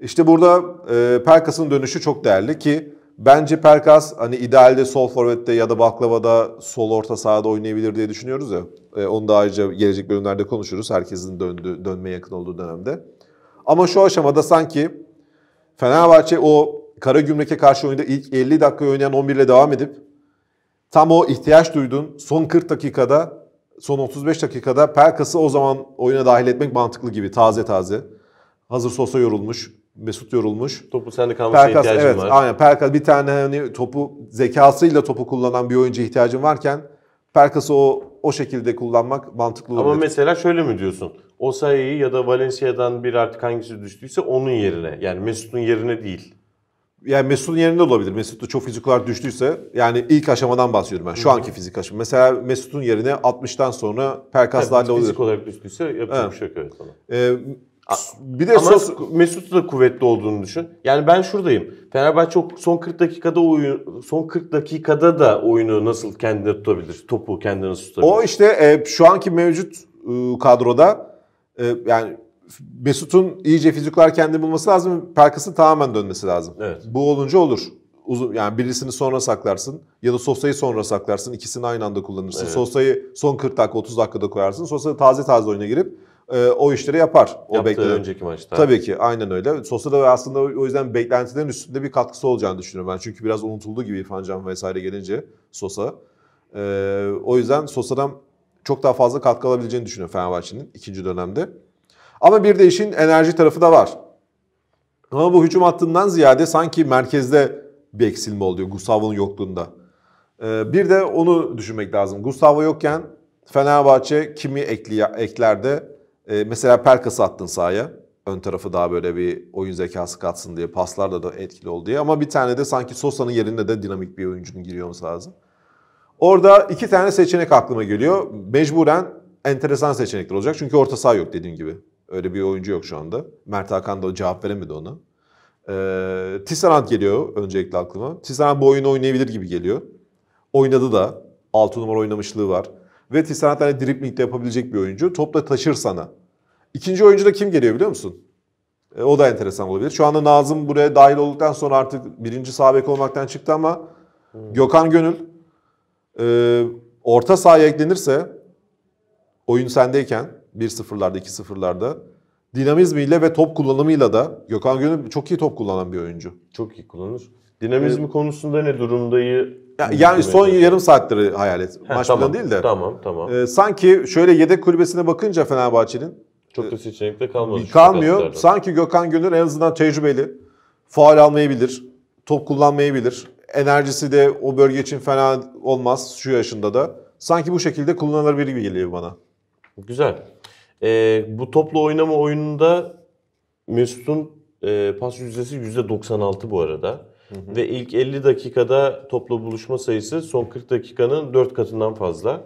İşte burada e, Perkas'ın dönüşü çok değerli ki bence Perkas hani idealde sol forvette ya da baklavada sol orta sahada oynayabilir diye düşünüyoruz ya. E, onu da ayrıca gelecek bölümlerde konuşuruz. Herkesin döndü, dönmeye yakın olduğu dönemde. Ama şu aşamada sanki Fenerbahçe o Karagümrük'e karşı oyunda ilk 50 dakika oynayan 11 ile devam edip tam o ihtiyaç duyduğun son 40 dakikada son 35 dakikada Perkas'ı o zaman oyuna dahil etmek mantıklı gibi taze taze. Hazır Sosa yorulmuş. Mesut yorulmuş. Topu sende kalmasına Perkas, ihtiyacın evet, var. Aynen. Perkas bir tane hani topu zekasıyla topu kullanan bir oyuncuya ihtiyacın varken Perkas'ı o o şekilde kullanmak mantıklı olabilir. Ama mesela şöyle mi diyorsun? O sayıyı ya da Valencia'dan bir artık hangisi düştüyse onun yerine. Yani Mesut'un yerine değil. Yani Mesut'un yerinde olabilir. Mesut'ta çok fizik olarak düştüyse yani ilk aşamadan bahsediyorum ben. Şu Hı-hı. anki fizik aşama. Mesela Mesut'un yerine 60'tan sonra Perkas'larla oluyor. Fizik olarak düştüyse yapacak evet. bir şey yok evet. Ee, bir de Ama sos... Mesut da kuvvetli olduğunu düşün. Yani ben şuradayım. Fenerbahçe çok son 40 dakikada oyun son 40 dakikada da oyunu nasıl kendine tutabilir? Topu kendine nasıl tutabilir? O işte e, şu anki mevcut e, kadroda e, yani Mesut'un iyice fizikler kendi bulması lazım. Perkas'ın tamamen dönmesi lazım. Evet. Bu olunca olur. Uzun, yani birisini sonra saklarsın ya da Sosa'yı sonra saklarsın. İkisini aynı anda kullanırsın. Evet. Sosa'yı son 40 dakika 30 dakikada koyarsın. Sosa taze taze oyuna girip e, o işleri yapar. O beklenen. önceki maçta. Tabii ki aynen öyle. Sosa'da ve aslında o yüzden beklentilerin üstünde bir katkısı olacağını düşünüyorum ben. Çünkü biraz unutuldu gibi İrfan Can vesaire gelince Sosa. E, o yüzden Sosa'dan çok daha fazla katkı alabileceğini düşünüyorum Fenerbahçe'nin ikinci dönemde. Ama bir de işin enerji tarafı da var. Ama bu hücum hattından ziyade sanki merkezde bir eksilme oluyor Gustavo'nun yokluğunda. Ee, bir de onu düşünmek lazım. Gustavo yokken Fenerbahçe kimi ekli, ekler e, mesela Pelkas'ı attın sahaya. Ön tarafı daha böyle bir oyun zekası katsın diye. Paslarda da etkili oldu diye. Ama bir tane de sanki Sosa'nın yerinde de dinamik bir oyuncunun giriyor olması lazım. Orada iki tane seçenek aklıma geliyor. Mecburen enteresan seçenekler olacak. Çünkü orta saha yok dediğim gibi. Öyle bir oyuncu yok şu anda. Mert Hakan da cevap veremedi ona. Ee, Tisserand geliyor öncelikle aklıma. Tisserand bu oyunu oynayabilir gibi geliyor. Oynadı da. 6 numara oynamışlığı var. Ve Tisserand hani dribbling de yapabilecek bir oyuncu. Topla taşır sana. İkinci oyuncu da kim geliyor biliyor musun? E, o da enteresan olabilir. Şu anda Nazım buraya dahil olduktan sonra artık birinci sağ olmaktan çıktı ama hmm. Gökhan Gönül e, orta sahaya eklenirse oyun sendeyken 1-0'larda 2-0'larda dinamizmiyle ve top kullanımıyla da Gökhan Gönül çok iyi top kullanan bir oyuncu. Çok iyi kullanır. Dinamizmi ee, konusunda ne durumdayı ya, yani son yani. yarım saatleri hayal et. Maç tamam, değil de. Tamam tamam. Ee, sanki şöyle yedek kulübesine bakınca Fenerbahçe'nin çok da ee, seçenek de kalmadı. Kalmıyor. Sanki Gökhan Gönül en azından tecrübeli. Faal almayabilir. Top kullanmayabilir. Enerjisi de o bölge için fena olmaz şu yaşında da. Sanki bu şekilde kullanılır kullanılabilir gibi geliyor bana. Güzel. Ee, bu toplu oynama oyununda Mesut'un e, pas yüzdesi %96 bu arada. Hı hı. Ve ilk 50 dakikada toplu buluşma sayısı son 40 dakikanın 4 katından fazla.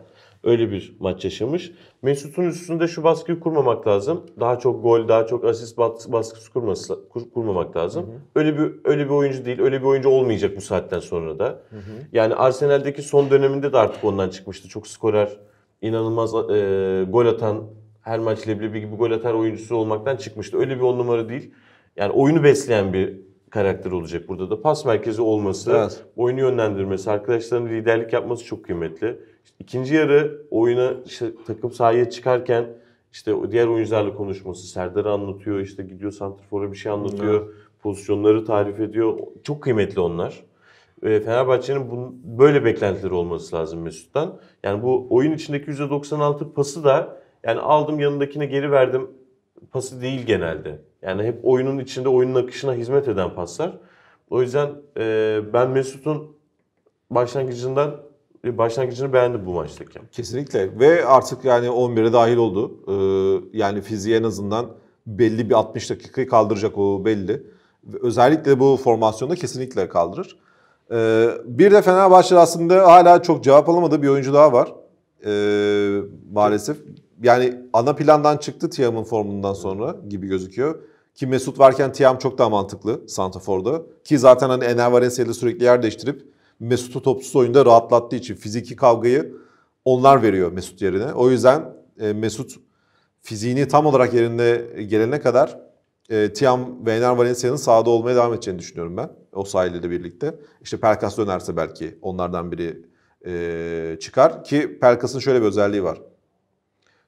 Öyle bir maç yaşamış. Mesut'un üstünde şu baskıyı kurmamak lazım. Daha çok gol, daha çok asist baskısı kurması, kur, kurmamak lazım. Hı hı. Öyle bir öyle bir oyuncu değil. Öyle bir oyuncu olmayacak bu saatten sonra da. Hı hı. Yani Arsenal'deki son döneminde de artık ondan çıkmıştı. Çok skorer, inanılmaz e, gol atan, her maç leblebi gibi gol atar oyuncusu olmaktan çıkmıştı. Öyle bir on numara değil. Yani oyunu besleyen bir karakter olacak burada da. Pas merkezi olması, evet. oyunu yönlendirmesi, arkadaşlarının liderlik yapması çok kıymetli. İşte ikinci yarı oyuna işte takım sahaya çıkarken işte diğer oyuncularla konuşması, Serdar'ı anlatıyor, işte gidiyor Santrfor'a bir şey anlatıyor, evet. pozisyonları tarif ediyor. Çok kıymetli onlar. Fenerbahçe'nin böyle beklentileri olması lazım Mesut'tan. Yani bu oyun içindeki %96 pası da yani aldım yanındakine geri verdim pası değil genelde. Yani hep oyunun içinde oyunun akışına hizmet eden paslar. O yüzden ben Mesut'un başlangıcından başlangıcını beğendi bu maçtaki. Kesinlikle ve artık yani 11'e dahil oldu. Ee, yani fiziği en azından belli bir 60 dakikayı kaldıracak o belli. Özellikle bu formasyonda kesinlikle kaldırır. Ee, bir de Fenerbahçe aslında hala çok cevap alamadığı bir oyuncu daha var. Ee, maalesef. Yani ana plandan çıktı Tiam'ın formundan sonra gibi gözüküyor. Ki Mesut varken Tiam çok daha mantıklı Santafor'da. Ki zaten hani Ener Valencia sürekli yer değiştirip Mesut'u topsuz oyunda rahatlattığı için fiziki kavgayı onlar veriyor Mesut yerine. O yüzden e, Mesut fiziğini tam olarak yerinde gelene kadar e, Tiam ve Ener Valencia'nın sahada olmaya devam edeceğini düşünüyorum ben. O sahilde de birlikte. İşte Pelkas dönerse belki onlardan biri e, çıkar. Ki Pelkas'ın şöyle bir özelliği var.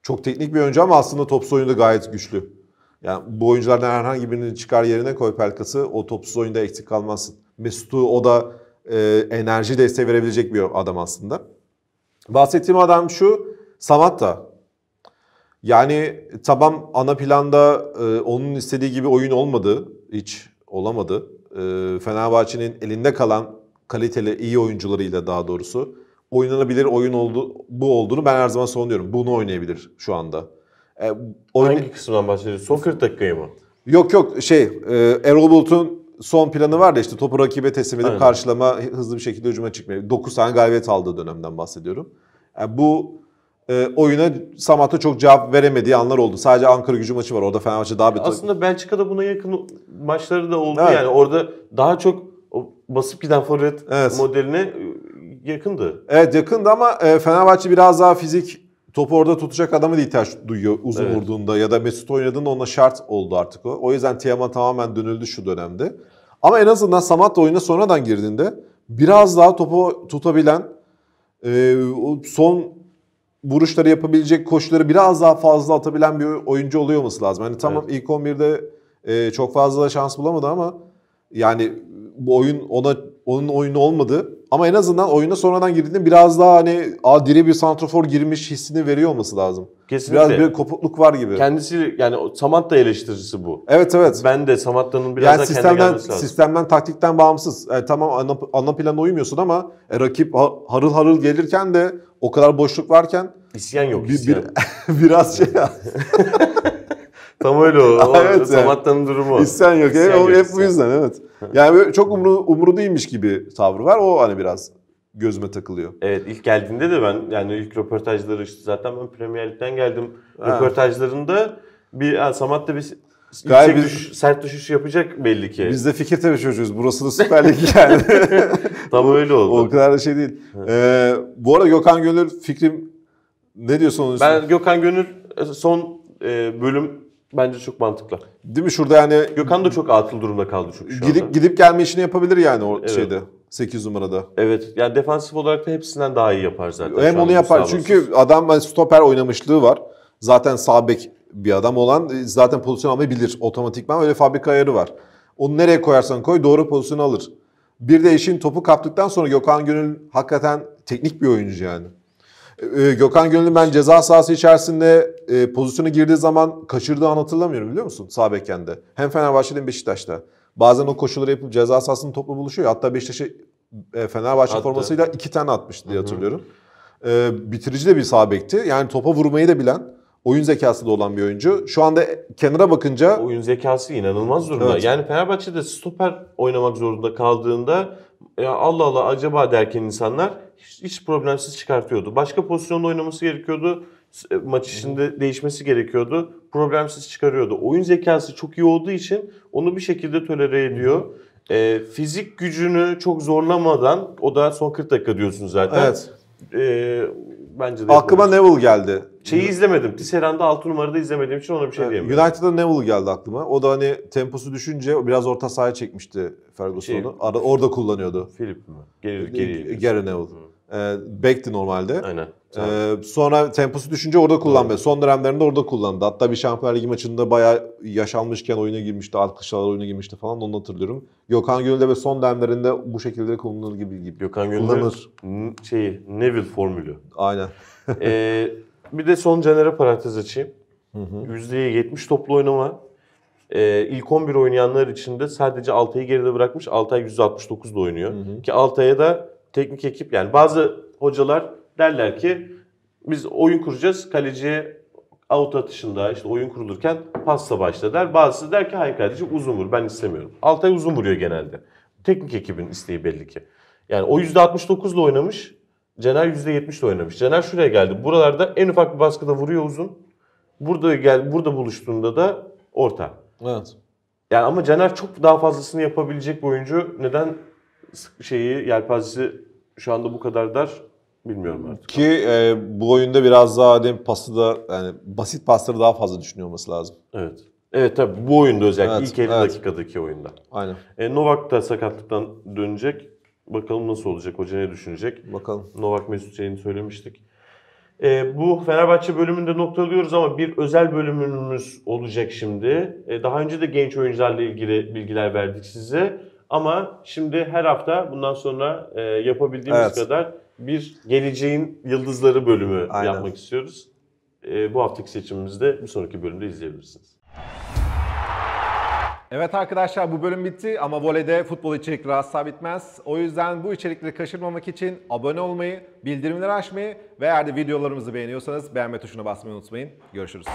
Çok teknik bir oyuncu ama aslında topsuz oyunda gayet güçlü. Yani bu oyunculardan herhangi birini çıkar yerine koy Pelkas'ı o topsuz oyunda eksik kalmazsın. Mesut'u o da e, enerji desteği verebilecek bir adam aslında. Bahsettiğim adam şu Samatta. Yani tamam ana planda e, onun istediği gibi oyun olmadı. Hiç olamadı. E, Fenerbahçe'nin elinde kalan kaliteli iyi oyuncularıyla daha doğrusu oynanabilir oyun oldu, bu olduğunu ben her zaman savunuyorum. Bunu oynayabilir şu anda. E, oyun... Hangi kısımdan bahsediyorsun? Son 40 dakikayı mı? Yok yok şey e, Erol Bulut'un son planı var da işte topu rakibe teslim edip Aynen. karşılama hızlı bir şekilde hücuma çıkmaya. 9 tane galibiyet aldığı dönemden bahsediyorum. Yani e, bu e, oyuna Samat'a çok cevap veremediği anlar oldu. Sadece Ankara gücü maçı var. Orada Fenerbahçe daha bir... Aslında Belçika'da buna yakın maçları da oldu. Evet. Yani orada daha çok basıp giden forvet evet. modeline e, yakındı. Evet yakındı ama e, Fenerbahçe biraz daha fizik Topu orada tutacak adamı da ihtiyaç duyuyor uzun evet. vurduğunda ya da Mesut oynadığında ona şart oldu artık o. O yüzden Tiaman tamamen dönüldü şu dönemde. Ama en azından Samat da oyuna sonradan girdiğinde biraz daha topu tutabilen, e, son vuruşları yapabilecek koşuları biraz daha fazla atabilen bir oyuncu oluyor olması lazım. Hani tamam evet. ilk 11'de e, çok fazla şans bulamadı ama yani bu oyun ona onun oyunu olmadı. Ama en azından oyuna sonradan girdiğinde biraz daha hani a diri bir santrafor girmiş hissini veriyor olması lazım. Kesinlikle. Biraz bir kopukluk var gibi. Kendisi yani Samatta eleştirisi bu. Evet evet. Ben de Samatta'nın biraz yani daha sistemden, kendi lazım. Sistemden taktikten bağımsız. E, tamam ana, ana plana uymuyorsun ama e, rakip harıl harıl gelirken de o kadar boşluk varken isyan yok bir, isyan. Bir, biraz şey Tam öyle o. evet, Samat'tanın yani. durumu. İsten yok. İsten yani, yok hep bu yüzden evet. Yani böyle çok umru, umru değilmiş gibi tavrı var. O hani biraz gözüme takılıyor. Evet ilk geldiğinde de ben yani ilk röportajları işte zaten ben Premier Lig'den geldim. Ha. Röportajlarında bir yani Samat'ta bir Gayet biz, düş, sert düşüş yapacak belli ki. Biz de Fikirtepe çocuğuz. Burası da Süper Lig yani. Tam öyle oldu. O kadar da şey değil. ee, bu arada Gökhan Gönül fikrim ne diyor onun Ben Gökhan Gönül e, son e, bölüm Bence çok mantıklı. Değil mi? Şurada yani... Gökhan da çok atıl durumda kaldı çünkü şu Gidip, anda. gidip gelme işini yapabilir yani o evet. şeyde. 8 numarada. Evet. Yani defansif olarak da hepsinden daha iyi yapar zaten. Hem onu yapar. Çünkü adam yani stoper oynamışlığı var. Zaten sağ bek bir adam olan e, zaten pozisyon almayı bilir. Otomatikman öyle fabrika ayarı var. Onu nereye koyarsan koy doğru pozisyonu alır. Bir de işin topu kaptıktan sonra Gökhan Gönül hakikaten teknik bir oyuncu yani. Ee, Gökhan Gönül'ün ben ceza sahası içerisinde e, pozisyona girdiği zaman kaçırdığı an hatırlamıyorum biliyor musun? Sağ bekende. Hem Fenerbahçe'de hem Beşiktaç'ta. Bazen o koşulları yapıp ceza sahasının topla buluşuyor. Hatta Beşiktaş'a e, Fenerbahçe Attı. formasıyla iki tane atmıştı diye hatırlıyorum. Hı hı. Ee, bitirici de bir sağ bekti. Yani topa vurmayı da bilen oyun zekası da olan bir oyuncu. Şu anda kenara bakınca... Oyun zekası inanılmaz durumda. Evet. Yani Fenerbahçe'de stoper oynamak zorunda kaldığında ya Allah Allah acaba derken insanlar hiç problemsiz çıkartıyordu. Başka pozisyonda oynaması gerekiyordu. E, maç içinde değişmesi gerekiyordu. Problemsiz çıkarıyordu. Oyun zekası çok iyi olduğu için onu bir şekilde tolere ediyor. E, fizik gücünü çok zorlamadan o da son 40 dakika diyorsun zaten. Evet. E, bence de Aklıma yapıyoruz. Neville geldi. Şeyi izlemedim. Tisserand'ı 6 numarada izlemediğim için ona bir şey evet, diyemiyorum. United'da Neville geldi aklıma. O da hani temposu düşünce biraz orta sahaya çekmişti Ferguson'u. Şey, orada kullanıyordu. Philip mi? Geri, geri, geri Neville. Hı. E, ee, back'ti normalde. Aynen. E, sonra temposu düşünce orada kullandı. Doğru. Son dönemlerinde orada kullandı. Hatta bir Şampiyonlar Ligi maçında bayağı yaşanmışken oyuna girmişti. Alkışlar oyuna girmişti falan onu hatırlıyorum. Gökhan Gönül de ve son dönemlerinde bu şekilde kullanılır gibi. gibi. Gökhan Gönül kullanır. şeyi Neville formülü. Aynen. e, bir de son Caner'e parantez açayım. Hı hı. %70 toplu oynama. E, ilk 11 oynayanlar içinde sadece Altay'ı geride bırakmış. Altay %69'da oynuyor. Hı hı. Ki Altay'a da teknik ekip yani bazı hocalar derler ki biz oyun kuracağız kaleciye out atışında işte oyun kurulurken pasla başla der. Bazısı der ki hayır kardeşim uzun vur ben istemiyorum. Altay uzun vuruyor genelde. Teknik ekibin isteği belli ki. Yani o %69 ile oynamış. Cener %70 ile oynamış. Cener şuraya geldi. Buralarda en ufak bir baskıda vuruyor uzun. Burada gel burada buluştuğunda da orta. Evet. Yani ama Cener çok daha fazlasını yapabilecek bir oyuncu. Neden şeyi yelpazesi şu anda bu kadar dar bilmiyorum artık. Ki e, bu oyunda biraz daha demin pası da yani basit pasları daha fazla düşünüyor olması lazım. Evet. Evet tabi bu oyunda özellikle Evet, ilk 50 evet. dakikadaki oyunda. Aynen. E, Novak da sakatlıktan dönecek. Bakalım nasıl olacak, hoca ne düşünecek. Bakalım. Novak Mesut şeyini söylemiştik. E, bu Fenerbahçe bölümünde noktalıyoruz ama bir özel bölümümüz olacak şimdi. E, daha önce de genç oyuncularla ilgili bilgiler verdik size. Ama şimdi her hafta bundan sonra e, yapabildiğimiz evet. kadar bir geleceğin yıldızları bölümü Aynen. yapmak istiyoruz. E, bu haftaki seçimimizde bir sonraki bölümde izleyebilirsiniz. Evet arkadaşlar bu bölüm bitti ama voleyde futbol içerikleri asla bitmez. O yüzden bu içerikleri kaçırmamak için abone olmayı, bildirimleri açmayı ve eğer de videolarımızı beğeniyorsanız beğenme tuşuna basmayı unutmayın. Görüşürüz.